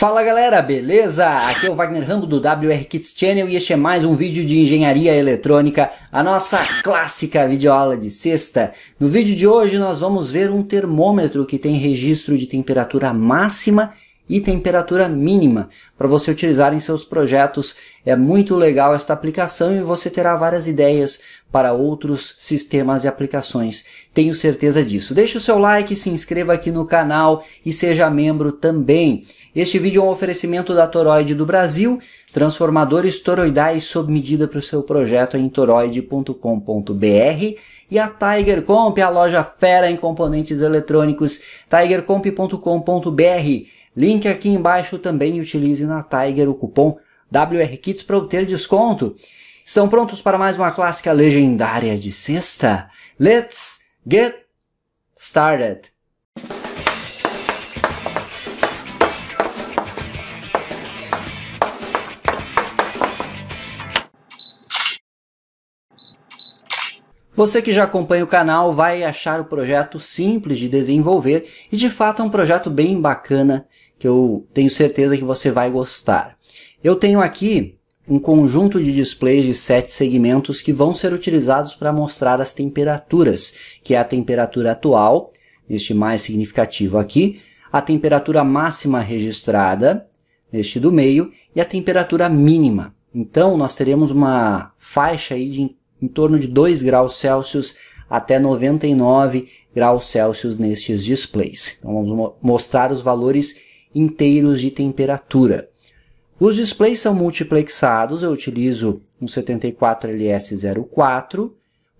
Fala galera, beleza? Aqui é o Wagner Rambo do WR Kids Channel e este é mais um vídeo de engenharia eletrônica, a nossa clássica videoaula de sexta. No vídeo de hoje nós vamos ver um termômetro que tem registro de temperatura máxima e temperatura mínima para você utilizar em seus projetos. É muito legal esta aplicação e você terá várias ideias para outros sistemas e aplicações. Tenho certeza disso. Deixe o seu like, se inscreva aqui no canal e seja membro também. Este vídeo é um oferecimento da Toroide do Brasil, transformadores toroidais sob medida para o seu projeto em toroide.com.br e a Tiger Comp, a loja fera em componentes eletrônicos, tigercomp.com.br. Link aqui embaixo também utilize na Tiger o cupom WRKITS para obter desconto. Estão prontos para mais uma clássica legendária de sexta? Let's get started! Você que já acompanha o canal vai achar o projeto simples de desenvolver e de fato é um projeto bem bacana que eu tenho certeza que você vai gostar. Eu tenho aqui um conjunto de displays de sete segmentos que vão ser utilizados para mostrar as temperaturas, que é a temperatura atual, neste mais significativo aqui, a temperatura máxima registrada, neste do meio, e a temperatura mínima. Então, nós teremos uma faixa aí de em torno de 2 graus Celsius até 99 graus Celsius nestes displays. Então vamos mostrar os valores inteiros de temperatura. Os displays são multiplexados, eu utilizo um 74LS04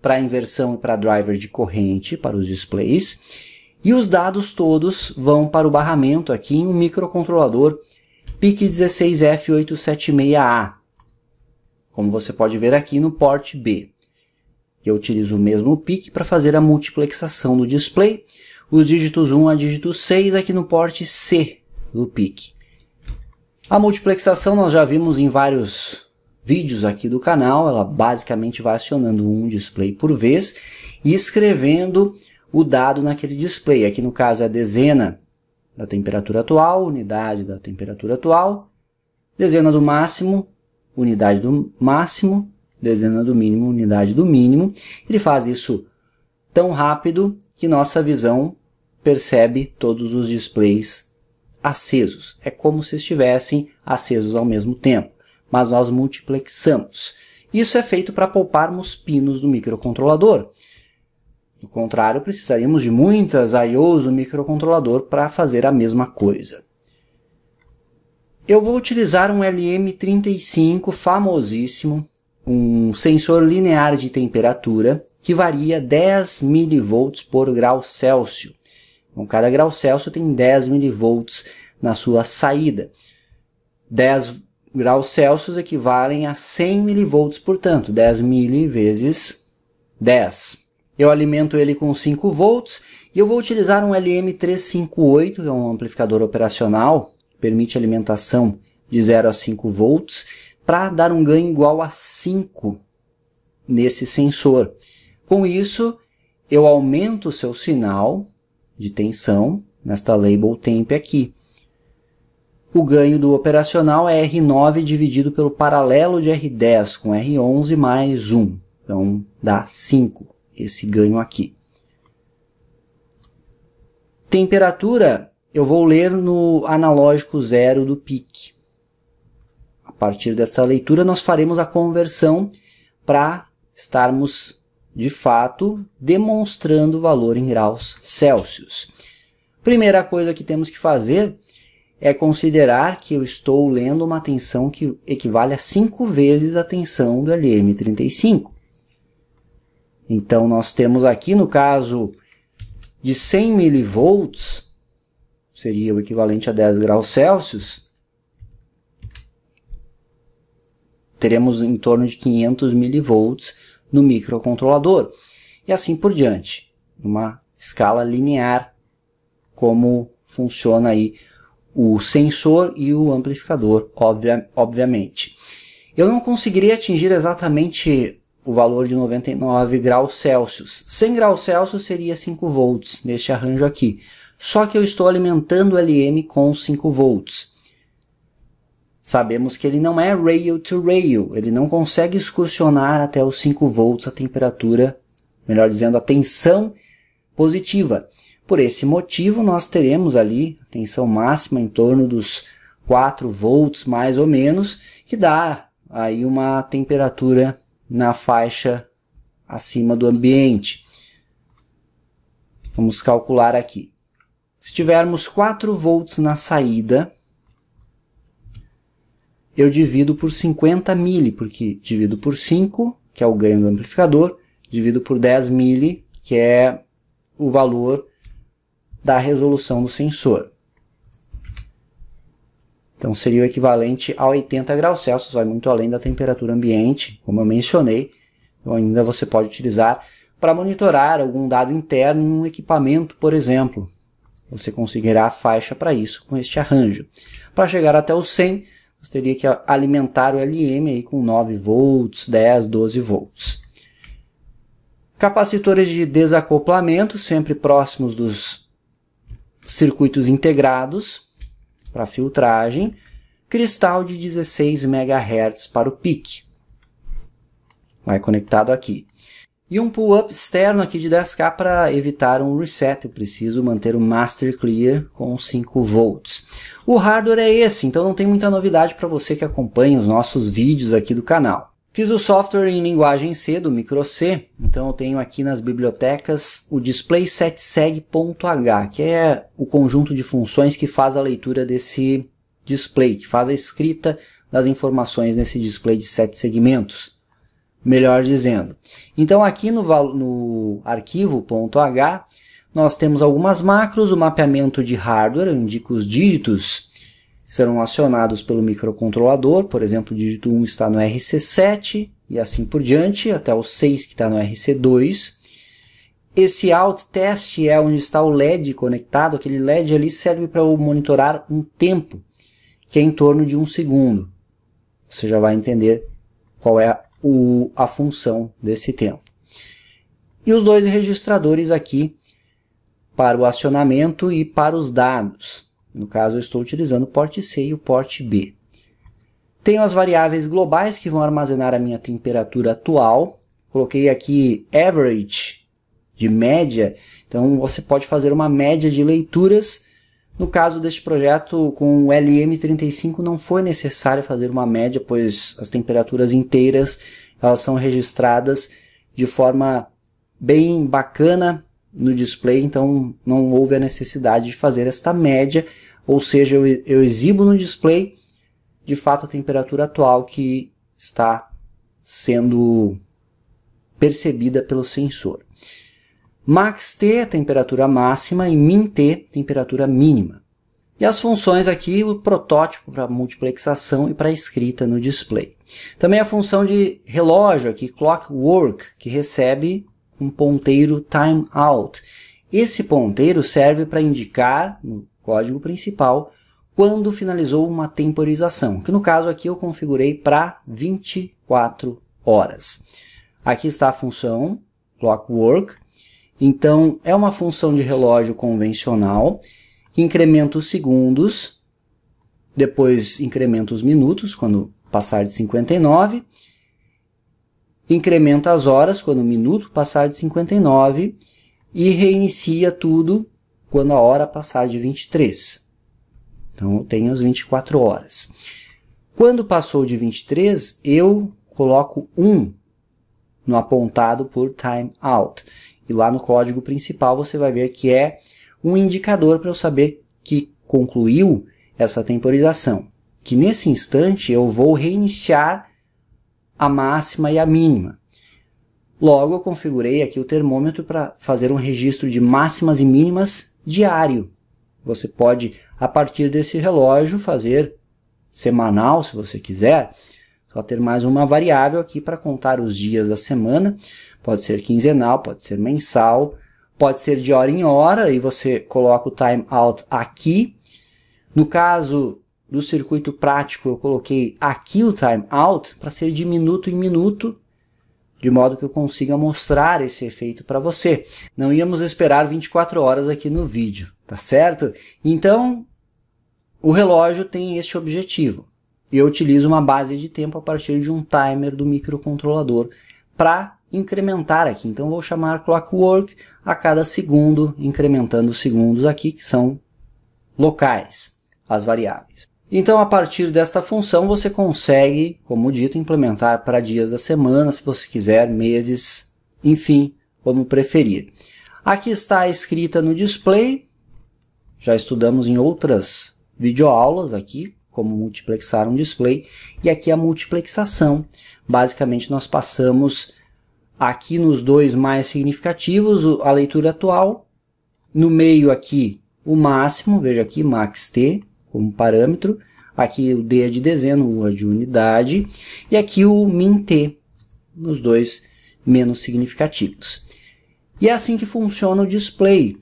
para inversão e para driver de corrente para os displays. E os dados todos vão para o barramento aqui em um microcontrolador PIC16F876A como você pode ver aqui no port B. Eu utilizo o mesmo PIC para fazer a multiplexação do display, os dígitos 1 a dígito 6 aqui no port C do PIC. A multiplexação nós já vimos em vários vídeos aqui do canal, ela basicamente vai acionando um display por vez e escrevendo o dado naquele display. Aqui no caso é a dezena da temperatura atual, unidade da temperatura atual, dezena do máximo, unidade do máximo, dezena do mínimo, unidade do mínimo. Ele faz isso tão rápido que nossa visão percebe todos os displays acesos. É como se estivessem acesos ao mesmo tempo, mas nós multiplexamos. Isso é feito para pouparmos pinos do microcontrolador. Do contrário, precisaríamos de muitas I.O.s do microcontrolador para fazer a mesma coisa. Eu vou utilizar um LM35 famosíssimo, um sensor linear de temperatura que varia 10 mV por grau Celsius. Então, cada grau Celsius tem 10 mV na sua saída. 10 graus Celsius equivalem a 100 mV, portanto, 10 mil vezes 10. Eu alimento ele com 5 volts e eu vou utilizar um LM358, que é um amplificador operacional, permite alimentação de 0 a 5 volts para dar um ganho igual a 5 nesse sensor. Com isso, eu aumento o seu sinal de tensão nesta label temp aqui. O ganho do operacional é R9 dividido pelo paralelo de R10 com R11 mais 1. Então dá 5 esse ganho aqui. Temperatura eu vou ler no analógico zero do PIC. A partir dessa leitura, nós faremos a conversão para estarmos, de fato, demonstrando o valor em graus Celsius. Primeira coisa que temos que fazer é considerar que eu estou lendo uma tensão que equivale a 5 vezes a tensão do LM35. Então, nós temos aqui, no caso de 100 mV, seria o equivalente a 10 graus Celsius, teremos em torno de 500 milivolts no microcontrolador. E assim por diante, numa escala linear, como funciona aí o sensor e o amplificador, obvia obviamente. Eu não conseguiria atingir exatamente o valor de 99 graus Celsius. 100 graus Celsius seria 5 volts neste arranjo aqui só que eu estou alimentando o LM com 5 volts. Sabemos que ele não é rail to rail, ele não consegue excursionar até os 5 volts a temperatura, melhor dizendo, a tensão positiva. Por esse motivo, nós teremos ali a tensão máxima em torno dos 4 volts mais ou menos, que dá aí uma temperatura na faixa acima do ambiente. Vamos calcular aqui. Se tivermos 4 volts na saída, eu divido por 50 mili, porque divido por 5, que é o ganho do amplificador, divido por 10 mili, que é o valor da resolução do sensor. Então seria o equivalente a 80 graus Celsius, vai muito além da temperatura ambiente, como eu mencionei. Então ainda você pode utilizar para monitorar algum dado interno em um equipamento, por exemplo. Você conseguirá a faixa para isso com este arranjo. Para chegar até o 100, você teria que alimentar o LM aí com 9 volts, 10, 12 volts. Capacitores de desacoplamento, sempre próximos dos circuitos integrados para filtragem. Cristal de 16 MHz para o pique. Vai conectado aqui. E um pull-up externo aqui de 10K para evitar um reset. Eu preciso manter o master clear com 5 volts. O hardware é esse, então não tem muita novidade para você que acompanha os nossos vídeos aqui do canal. Fiz o software em linguagem C, do micro C, então eu tenho aqui nas bibliotecas o DisplaySetSeg.h, que é o conjunto de funções que faz a leitura desse display, que faz a escrita das informações nesse display de 7 segmentos melhor dizendo. Então aqui no, no arquivo.h nós temos algumas macros, o mapeamento de hardware, eu indico os dígitos que serão acionados pelo microcontrolador, por exemplo, o dígito 1 está no RC7 e assim por diante, até o 6 que está no RC2. Esse alt test é onde está o LED conectado, aquele LED ali serve para monitorar um tempo, que é em torno de um segundo. Você já vai entender qual é o, a função desse tempo. E os dois registradores aqui para o acionamento e para os dados. No caso, eu estou utilizando o porte C e o porte B. Tenho as variáveis globais que vão armazenar a minha temperatura atual. Coloquei aqui average, de média. Então, você pode fazer uma média de leituras no caso deste projeto, com o LM35 não foi necessário fazer uma média, pois as temperaturas inteiras elas são registradas de forma bem bacana no display, então não houve a necessidade de fazer esta média, ou seja, eu, eu exibo no display de fato a temperatura atual que está sendo percebida pelo sensor max t, temperatura máxima, e min t, temperatura mínima. E as funções aqui, o protótipo para multiplexação e para escrita no display. Também a função de relógio aqui, clockwork, que recebe um ponteiro timeout. Esse ponteiro serve para indicar, no código principal, quando finalizou uma temporização, que no caso aqui eu configurei para 24 horas. Aqui está a função clockwork, então, é uma função de relógio convencional incrementa os segundos, depois incrementa os minutos, quando passar de 59, incrementa as horas, quando o minuto passar de 59, e reinicia tudo quando a hora passar de 23. Então, eu tenho as 24 horas. Quando passou de 23, eu coloco 1 no apontado por time out. E lá no código principal você vai ver que é um indicador para eu saber que concluiu essa temporização. Que nesse instante eu vou reiniciar a máxima e a mínima. Logo, eu configurei aqui o termômetro para fazer um registro de máximas e mínimas diário. Você pode, a partir desse relógio, fazer semanal, se você quiser. Só ter mais uma variável aqui para contar os dias da semana. Pode ser quinzenal, pode ser mensal, pode ser de hora em hora e você coloca o time out aqui. No caso do circuito prático, eu coloquei aqui o time out para ser de minuto em minuto, de modo que eu consiga mostrar esse efeito para você. Não íamos esperar 24 horas aqui no vídeo, tá certo? Então, o relógio tem este objetivo. eu utilizo uma base de tempo a partir de um timer do microcontrolador para incrementar aqui. Então vou chamar clockwork a cada segundo, incrementando os segundos aqui, que são locais, as variáveis. Então, a partir desta função, você consegue, como dito, implementar para dias da semana, se você quiser, meses, enfim, como preferir. Aqui está escrita no display, já estudamos em outras videoaulas aqui, como multiplexar um display, e aqui a multiplexação. Basicamente, nós passamos aqui nos dois mais significativos, a leitura atual, no meio aqui o máximo, veja aqui, max t como parâmetro, aqui o d é de dezena, u é de unidade, e aqui o min t, nos dois menos significativos. E é assim que funciona o display.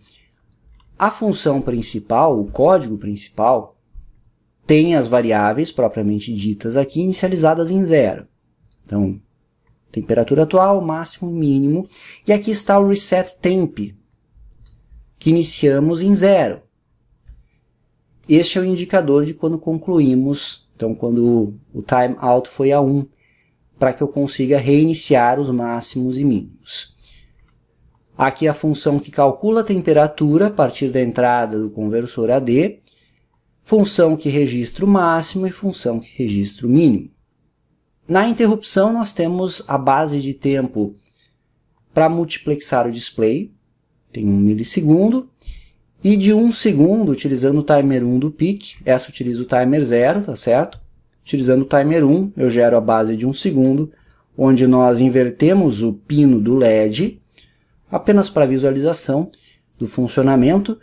A função principal, o código principal, tem as variáveis propriamente ditas aqui inicializadas em zero. Então, temperatura atual, máximo, mínimo, e aqui está o reset temp, que iniciamos em zero. Este é o indicador de quando concluímos, então quando o timeout foi a 1, para que eu consiga reiniciar os máximos e mínimos. Aqui a função que calcula a temperatura a partir da entrada do conversor AD, função que registra o máximo e função que registra o mínimo. Na interrupção, nós temos a base de tempo para multiplexar o display, tem 1 um milissegundo, e de 1 um segundo, utilizando o timer 1 do PIC, essa utiliza o timer 0, tá certo? Utilizando o timer 1, eu gero a base de 1 um segundo, onde nós invertemos o pino do LED, apenas para visualização do funcionamento,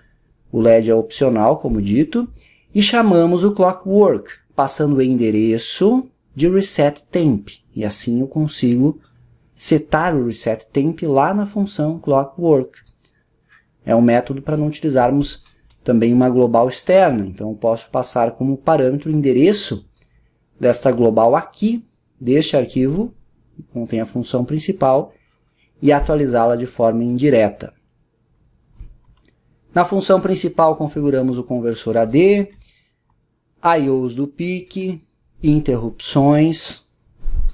o LED é opcional, como dito, e chamamos o clockwork, passando o endereço de reset temp. E assim eu consigo setar o reset temp lá na função clockwork. É um método para não utilizarmos também uma global externa. Então eu posso passar como parâmetro o endereço desta global aqui, deste arquivo, que contém a função principal, e atualizá-la de forma indireta. Na função principal configuramos o conversor AD, IOs do PIC, interrupções.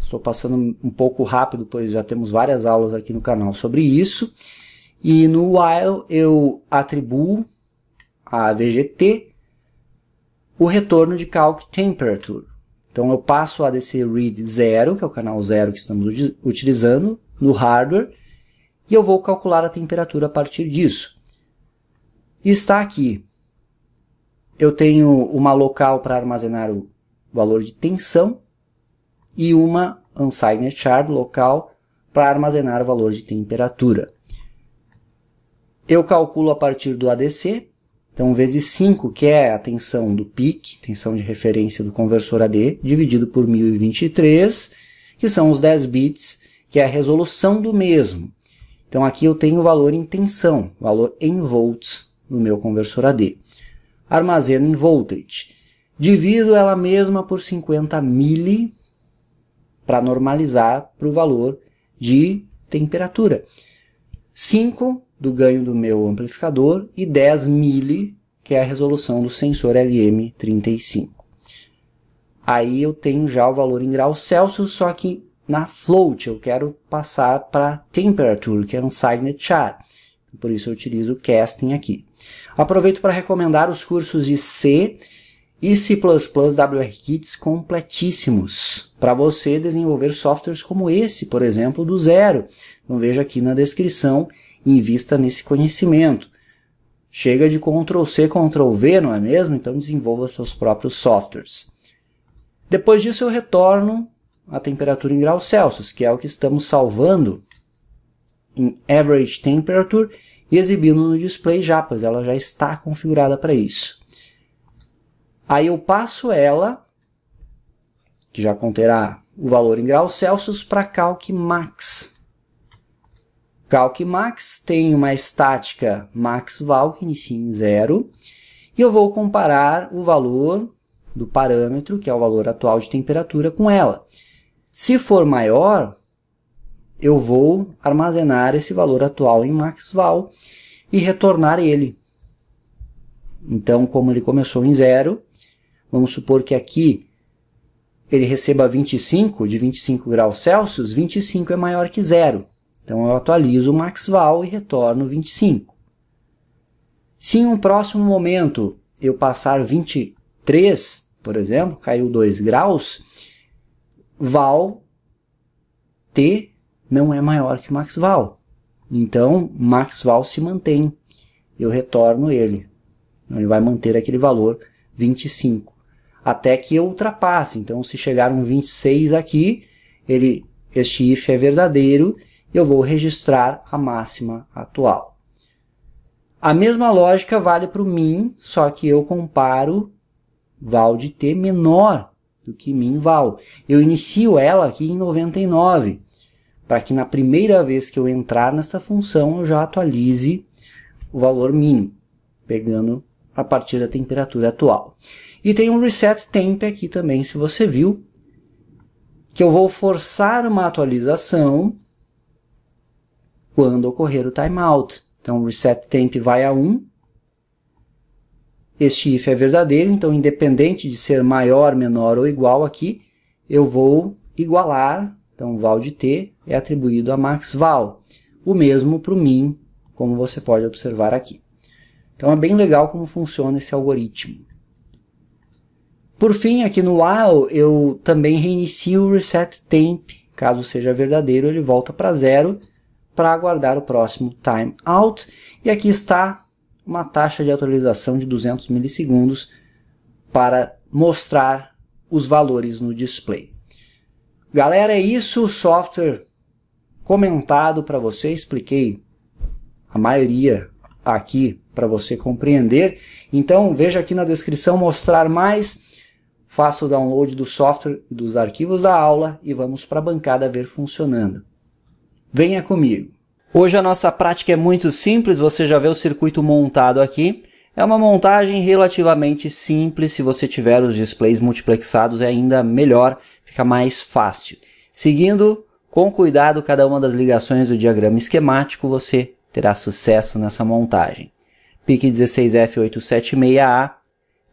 Estou passando um pouco rápido, pois já temos várias aulas aqui no canal sobre isso. E no while eu atribuo a VGT o retorno de calc temperature. Então eu passo a adc read 0, que é o canal 0 que estamos utilizando, no hardware, e eu vou calcular a temperatura a partir disso. E está aqui. Eu tenho uma local para armazenar o valor de tensão e uma unsigned char local para armazenar o valor de temperatura. Eu calculo a partir do ADC, então vezes 5, que é a tensão do pique, tensão de referência do conversor AD, dividido por 1023, que são os 10 bits, que é a resolução do mesmo. Então aqui eu tenho o valor em tensão, valor em volts no meu conversor AD. Armazeno em voltage. Divido ela mesma por 50 mili para normalizar para o valor de temperatura. 5 do ganho do meu amplificador e 10 mili, que é a resolução do sensor LM35. Aí eu tenho já o valor em graus Celsius, só que na float eu quero passar para temperature, que é um signet char. Por isso eu utilizo o casting aqui. Aproveito para recomendar os cursos de C e C++ WRKits completíssimos para você desenvolver softwares como esse, por exemplo, do zero. Então veja aqui na descrição, invista nesse conhecimento. Chega de Ctrl+C, Ctrl+V, não é mesmo? Então desenvolva seus próprios softwares. Depois disso eu retorno à temperatura em graus Celsius, que é o que estamos salvando em Average Temperature e exibindo no display já, pois ela já está configurada para isso. Aí eu passo ela, que já conterá o valor em graus Celsius, para Calc Max. Calc Max tem uma estática max_val que inicia em zero, e eu vou comparar o valor do parâmetro, que é o valor atual de temperatura, com ela. Se for maior, eu vou armazenar esse valor atual em max_val e retornar ele. Então, como ele começou em zero, Vamos supor que aqui ele receba 25, de 25 graus Celsius, 25 é maior que zero. Então eu atualizo o Maxval e retorno 25. Se em um próximo momento eu passar 23, por exemplo, caiu 2 graus, val t não é maior que maxval. Então, maxval se mantém. Eu retorno ele. Então, ele vai manter aquele valor 25 até que eu ultrapasse. Então, se chegar um 26 aqui, ele, este if é verdadeiro, e eu vou registrar a máxima atual. A mesma lógica vale para o min, só que eu comparo val de t menor do que min val. Eu inicio ela aqui em 99, para que na primeira vez que eu entrar nesta função, eu já atualize o valor mínimo, pegando a partir da temperatura atual. E tem um reset temp aqui também, se você viu, que eu vou forçar uma atualização quando ocorrer o timeout. Então, o reset temp vai a 1. Este if é verdadeiro, então, independente de ser maior, menor ou igual aqui, eu vou igualar, então, val de t é atribuído a max val. O mesmo para o min, como você pode observar aqui. Então, é bem legal como funciona esse algoritmo. Por fim, aqui no while eu também reinicio o Reset Temp. Caso seja verdadeiro, ele volta para zero para aguardar o próximo timeout. E aqui está uma taxa de atualização de 200 milissegundos para mostrar os valores no display. Galera, é isso. O software comentado para você. Expliquei a maioria aqui para você compreender. Então, veja aqui na descrição mostrar mais Faça o download do software e dos arquivos da aula e vamos para a bancada ver funcionando. Venha comigo! Hoje a nossa prática é muito simples, você já vê o circuito montado aqui. É uma montagem relativamente simples, se você tiver os displays multiplexados é ainda melhor, fica mais fácil. Seguindo com cuidado cada uma das ligações do diagrama esquemático, você terá sucesso nessa montagem. PIC 16F876A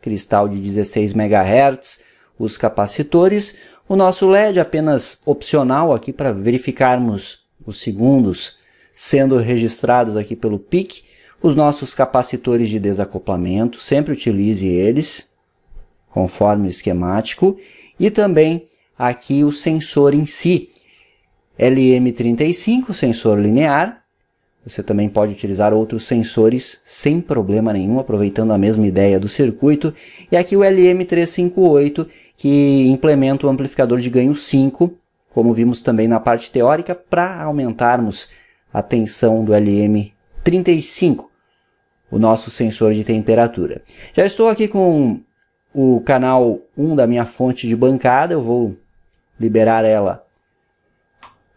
cristal de 16 MHz, os capacitores, o nosso LED apenas opcional aqui para verificarmos os segundos sendo registrados aqui pelo PIC, os nossos capacitores de desacoplamento, sempre utilize eles, conforme o esquemático, e também aqui o sensor em si, LM35, sensor linear, você também pode utilizar outros sensores sem problema nenhum, aproveitando a mesma ideia do circuito. E aqui o LM358, que implementa o amplificador de ganho 5, como vimos também na parte teórica, para aumentarmos a tensão do LM35, o nosso sensor de temperatura. Já estou aqui com o canal 1 da minha fonte de bancada, eu vou liberar ela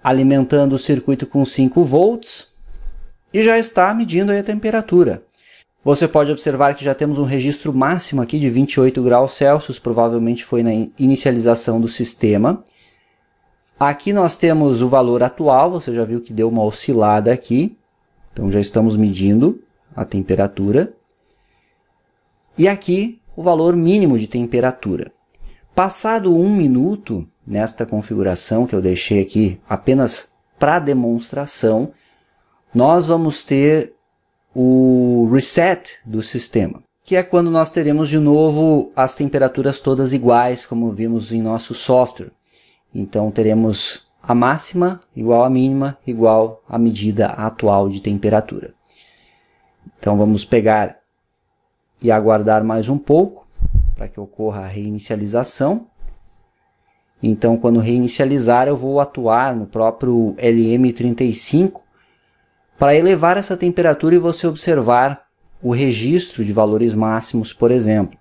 alimentando o circuito com 5 volts e já está medindo a temperatura. Você pode observar que já temos um registro máximo aqui de 28 graus Celsius, provavelmente foi na inicialização do sistema. Aqui nós temos o valor atual, você já viu que deu uma oscilada aqui, então já estamos medindo a temperatura. E aqui o valor mínimo de temperatura. Passado um minuto, nesta configuração que eu deixei aqui apenas para demonstração, nós vamos ter o reset do sistema, que é quando nós teremos de novo as temperaturas todas iguais, como vimos em nosso software. Então teremos a máxima igual à mínima igual à medida atual de temperatura. Então vamos pegar e aguardar mais um pouco para que ocorra a reinicialização. Então quando reinicializar eu vou atuar no próprio LM35 para elevar essa temperatura e você observar o registro de valores máximos, por exemplo.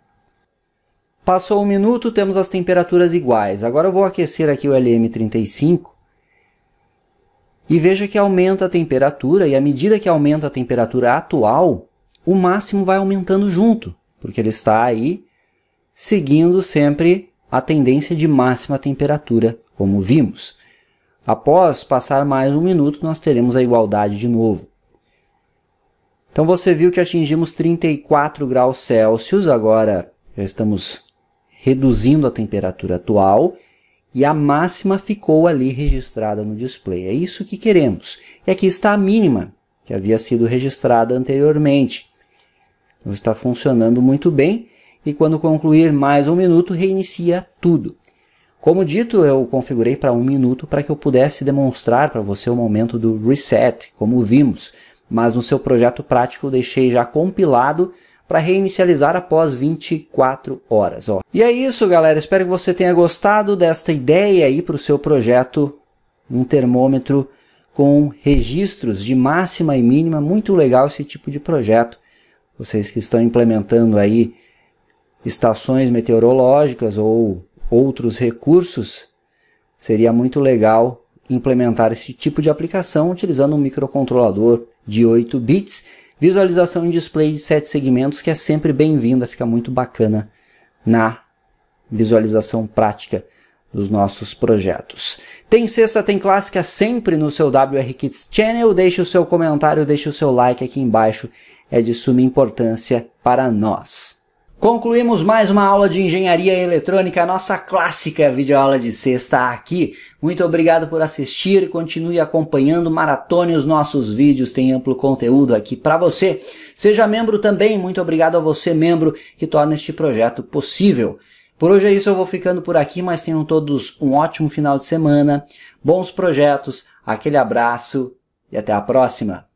Passou um minuto, temos as temperaturas iguais. Agora eu vou aquecer aqui o LM35 e veja que aumenta a temperatura e à medida que aumenta a temperatura atual, o máximo vai aumentando junto, porque ele está aí seguindo sempre a tendência de máxima temperatura, como vimos. Após passar mais um minuto, nós teremos a igualdade de novo. Então você viu que atingimos 34 graus Celsius, agora já estamos reduzindo a temperatura atual e a máxima ficou ali registrada no display. É isso que queremos. E aqui está a mínima, que havia sido registrada anteriormente. Então, está funcionando muito bem e quando concluir mais um minuto, reinicia tudo. Como dito, eu configurei para um minuto para que eu pudesse demonstrar para você o momento do reset, como vimos, mas no seu projeto prático eu deixei já compilado para reinicializar após 24 horas. Ó. E é isso, galera. Espero que você tenha gostado desta ideia aí para o seu projeto, um termômetro com registros de máxima e mínima. Muito legal esse tipo de projeto. Vocês que estão implementando aí estações meteorológicas ou outros recursos, seria muito legal implementar esse tipo de aplicação utilizando um microcontrolador de 8 bits, visualização em display de 7 segmentos, que é sempre bem-vinda, fica muito bacana na visualização prática dos nossos projetos. Tem sexta, tem clássica sempre no seu WR Kids Channel. Deixe o seu comentário, deixe o seu like aqui embaixo. É de suma importância para nós. Concluímos mais uma aula de engenharia eletrônica, a nossa clássica videoaula de sexta aqui. Muito obrigado por assistir, continue acompanhando, maratone os nossos vídeos, tem amplo conteúdo aqui para você. Seja membro também, muito obrigado a você membro que torna este projeto possível. Por hoje é isso, eu vou ficando por aqui, mas tenham todos um ótimo final de semana, bons projetos, aquele abraço e até a próxima.